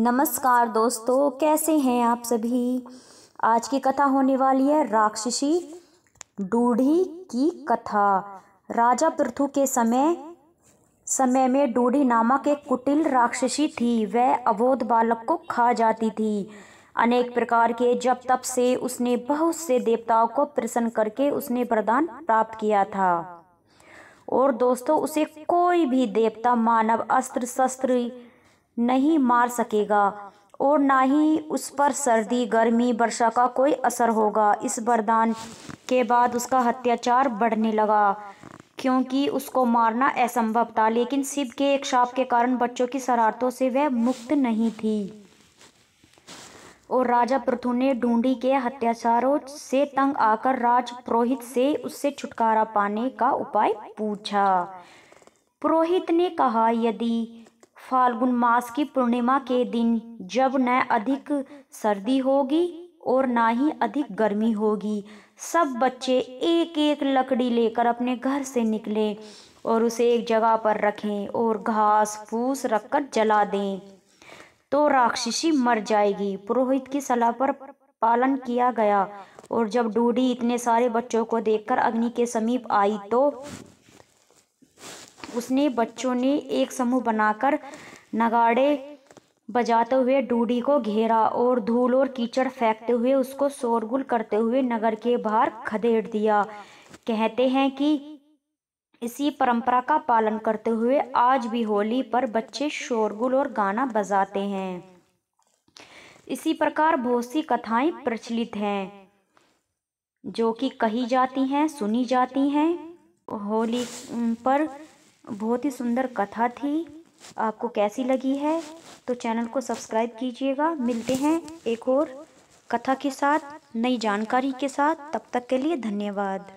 नमस्कार दोस्तों कैसे हैं आप सभी आज की कथा होने वाली है राक्षसी डूढ़ी की कथा राजा पृथु के समय समय में डूढ़ी नामक एक कुटिल राक्षसी थी वह अवोध बालक को खा जाती थी अनेक प्रकार के जब तप से उसने बहुत से देवताओं को प्रसन्न करके उसने वरदान प्राप्त किया था और दोस्तों उसे कोई भी देवता मानव अस्त्र शस्त्र नहीं मार सकेगा और ना ही उस पर सर्दी गर्मी वर्षा का कोई असर होगा इस वरदान के बाद उसका हत्याचार बढ़ने लगा क्योंकि उसको मारना असंभव था लेकिन शिव के एक शाप के कारण बच्चों की शरारतों से वह मुक्त नहीं थी और राजा पृथु ने ढूंढी के हत्याचारों से तंग आकर राज पुरोहित से उससे छुटकारा पाने का उपाय पूछा पुरोहित ने कहा यदि फाल्गुन मास की पूर्णिमा के दिन जब न अधिक सर्दी होगी और ना ही अधिक गर्मी होगी सब बच्चे एक एक लकड़ी लेकर अपने घर से निकले और उसे एक जगह पर रखें और घास फूस रखकर जला दें तो राक्षसी मर जाएगी पुरोहित की सलाह पर पालन किया गया और जब डूडी इतने सारे बच्चों को देखकर अग्नि के समीप आई तो उसने बच्चों ने एक समूह बनाकर नगाड़े बजाते हुए डूडी को घेरा और धूल और कीचड़ फेंकते हुए उसको शोरगुल करते हुए नगर के बाहर खदेड़ दिया कहते हैं कि इसी परंपरा का पालन करते हुए आज भी होली पर बच्चे शोरगुल और गाना बजाते हैं इसी प्रकार बहुत सी कथाएं प्रचलित हैं जो कि कही जाती हैं सुनी जाती हैं होली पर बहुत ही सुंदर कथा थी आपको कैसी लगी है तो चैनल को सब्सक्राइब कीजिएगा मिलते हैं एक और कथा के साथ नई जानकारी के साथ तब तक के लिए धन्यवाद